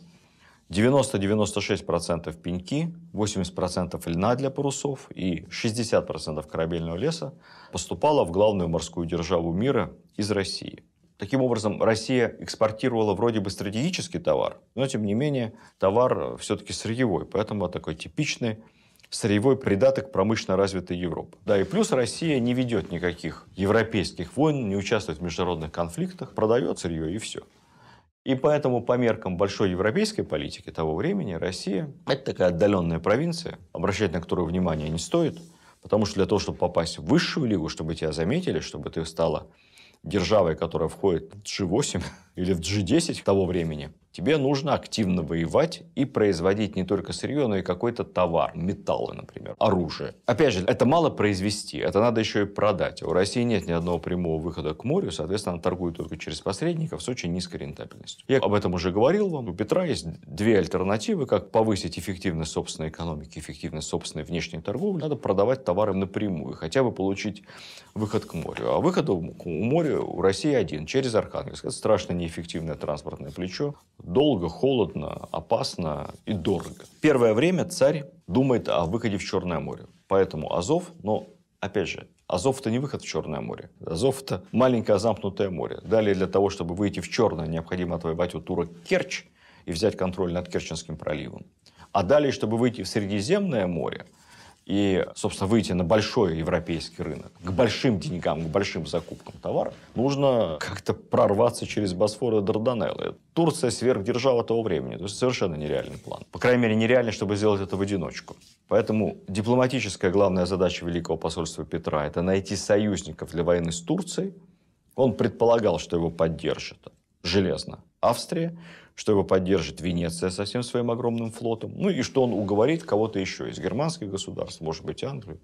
[SPEAKER 1] 90-96% пеньки, 80% льна для парусов и 60% корабельного леса поступало в главную морскую державу мира из России. Таким образом, Россия экспортировала вроде бы стратегический товар, но, тем не менее, товар э, все-таки сырьевой, поэтому такой типичный сырьевой придаток промышленно развитой Европы. Да, и плюс Россия не ведет никаких европейских войн, не участвует в международных конфликтах, продает сырье и все. И поэтому по меркам большой европейской политики того времени Россия – это такая отдаленная провинция, обращать на которую внимание не стоит, потому что для того, чтобы попасть в высшую лигу, чтобы тебя заметили, чтобы ты стала державой, которая входит в G8 <laughs> или в G10 того времени, тебе нужно активно воевать и производить не только сырье, но и какой-то товар, металлы, например, оружие. Опять же, это мало произвести, это надо еще и продать. А у России нет ни одного прямого выхода к морю, соответственно, она торгует только через посредников с очень низкой рентабельностью. Я об этом уже говорил вам. У Петра есть две альтернативы, как повысить эффективность собственной экономики, эффективность собственной внешней торговли. Надо продавать товары напрямую, хотя бы получить выход к морю. А выход к морю у России один, через Архангельск. Это страшно неэффективное транспортное плечо Долго, холодно, опасно и дорого. Первое время царь думает о выходе в Черное море. Поэтому Азов, но опять же, Азов это не выход в Черное море. Азов это маленькое замкнутое море. Далее для того, чтобы выйти в Черное, необходимо отвоевать у турок Керчь и взять контроль над Керченским проливом. А далее, чтобы выйти в Средиземное море, и, собственно, выйти на большой европейский рынок, к большим деньгам, к большим закупкам товаров, нужно как-то прорваться через Босфор и Дарданеллы. Турция сверхдержава того времени. То есть совершенно нереальный план. По крайней мере, нереально, чтобы сделать это в одиночку. Поэтому дипломатическая главная задача Великого посольства Петра – это найти союзников для войны с Турцией. Он предполагал, что его поддержат железно Австрия что его поддержит Венеция со всем своим огромным флотом, ну и что он уговорит кого-то еще из германских государств, может быть, Англию,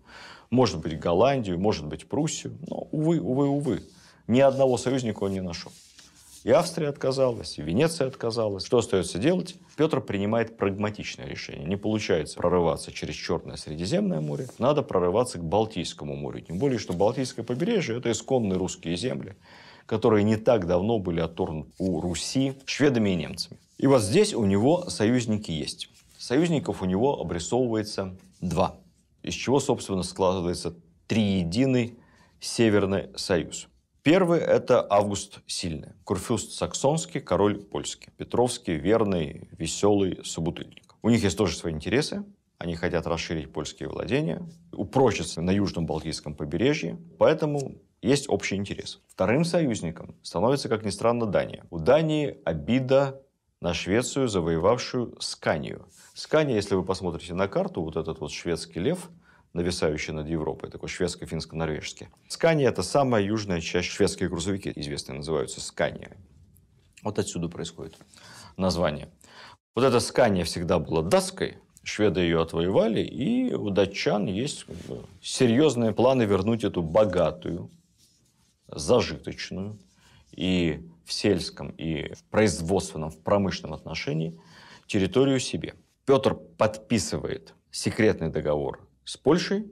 [SPEAKER 1] может быть, Голландию, может быть, Пруссию. Но, увы, увы, увы, ни одного союзника он не нашел. И Австрия отказалась, и Венеция отказалась. Что остается делать? Петр принимает прагматичное решение. Не получается прорываться через Черное Средиземное море, надо прорываться к Балтийскому морю. Тем более, что Балтийское побережье – это исконные русские земли которые не так давно были оторваны у Руси шведами и немцами. И вот здесь у него союзники есть. Союзников у него обрисовывается два, из чего, собственно, складывается триединый Северный Союз. Первый – это Август Сильный, Курфюст Саксонский, король польский, Петровский, верный, веселый собутыльник. У них есть тоже свои интересы, они хотят расширить польские владения, упрочиться на южном Балтийском побережье, поэтому есть общий интерес. Вторым союзником становится, как ни странно, Дания. У Дании обида на Швецию, завоевавшую Сканию. Скания, если вы посмотрите на карту, вот этот вот шведский лев, нависающий над Европой, такой шведско-финско-норвежский. Скания – это самая южная часть шведские грузовики, известные называются Скания. Вот отсюда происходит название. Вот эта Скания всегда была датской, шведы ее отвоевали, и у датчан есть серьезные планы вернуть эту богатую зажиточную и в сельском, и в производственном, в промышленном отношении территорию себе. Петр подписывает секретный договор с Польшей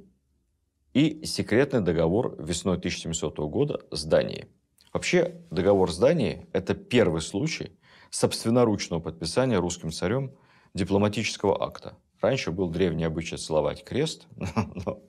[SPEAKER 1] и секретный договор весной 1700 года с Данией. Вообще, договор с Данией – это первый случай собственноручного подписания русским царем дипломатического акта. Раньше был древний обычай целовать крест, <laughs> но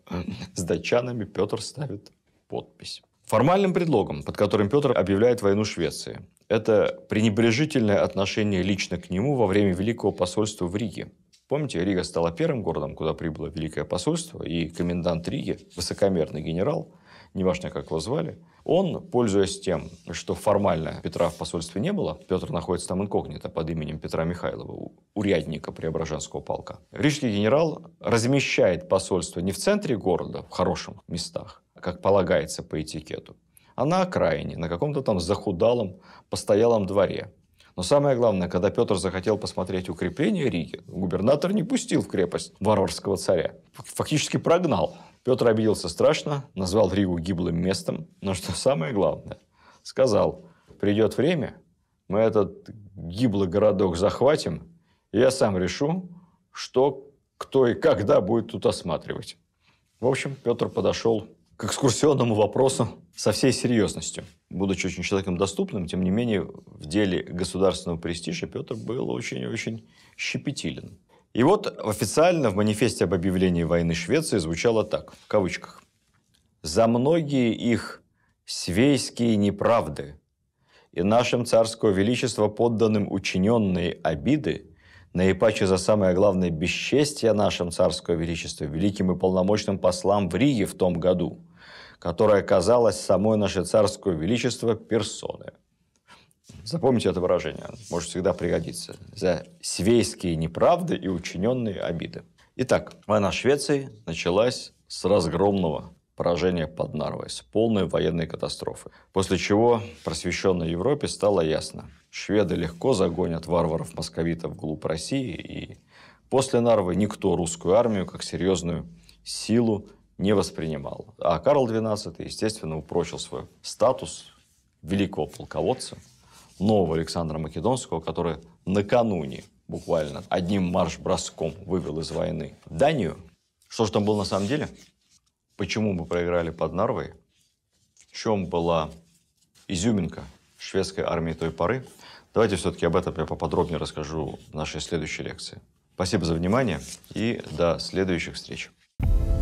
[SPEAKER 1] с датчанами Петр ставит подпись. Формальным предлогом, под которым Петр объявляет войну Швеции, это пренебрежительное отношение лично к нему во время Великого посольства в Риге. Помните, Рига стала первым городом, куда прибыло Великое посольство, и комендант Риги, высокомерный генерал, неважно, как его звали, он, пользуясь тем, что формально Петра в посольстве не было, Петр находится там инкогнито под именем Петра Михайлова, урядника Преображенского полка, рижский генерал размещает посольство не в центре города, в хороших местах, как полагается по этикету, а на окраине, на каком-то там захудалом постоялом дворе. Но самое главное, когда Петр захотел посмотреть укрепление Риги, губернатор не пустил в крепость варварского царя. Фактически прогнал. Петр обиделся страшно, назвал Ригу гиблым местом. Но что самое главное, сказал, придет время, мы этот гиблый городок захватим, и я сам решу, что, кто и когда будет тут осматривать. В общем, Петр подошел к экскурсионному вопросу со всей серьезностью. Будучи очень человеком доступным, тем не менее, в деле государственного престижа Петр был очень-очень щепетилен. И вот официально в манифесте об объявлении войны Швеции звучало так, в кавычках. «За многие их свейские неправды и нашим царского величества подданным учиненные обиды наипаче за самое главное бесчестие нашим царского величества, великим и полномочным послам в Риге в том году, которая казалась самой наше царское величества персоной. Запомните это выражение, может всегда пригодиться. За свейские неправды и учиненные обиды. Итак, война Швеции началась с разгромного поражения под Нарвой, с полной военной катастрофы. После чего просвещенной Европе стало ясно, шведы легко загонят варваров-московитов вглубь России, и после Нарвы никто русскую армию как серьезную силу не воспринимал. А Карл XII, естественно, упрочил свой статус великого полководца, нового Александра Македонского, который накануне буквально одним марш-броском вывел из войны Данию. Что же там было на самом деле? Почему мы проиграли под Нарвой? В чем была изюминка шведской армии той поры? Давайте все-таки об этом я поподробнее расскажу в нашей следующей лекции. Спасибо за внимание и до следующих встреч. thank you